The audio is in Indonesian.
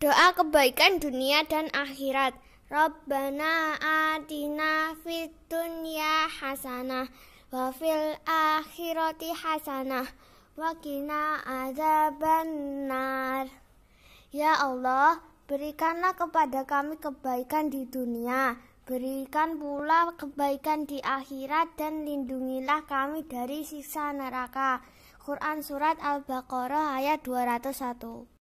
Doa kebaikan dunia dan akhirat. Rabbana atina fid dunya hasanah wa fil akhirati hasanah wa qina adzabannar. Ya Allah, berikanlah kepada kami kebaikan di dunia, berikan pula kebaikan di akhirat dan lindungilah kami dari siksa neraka. Quran surat Al-Baqarah ayat 201.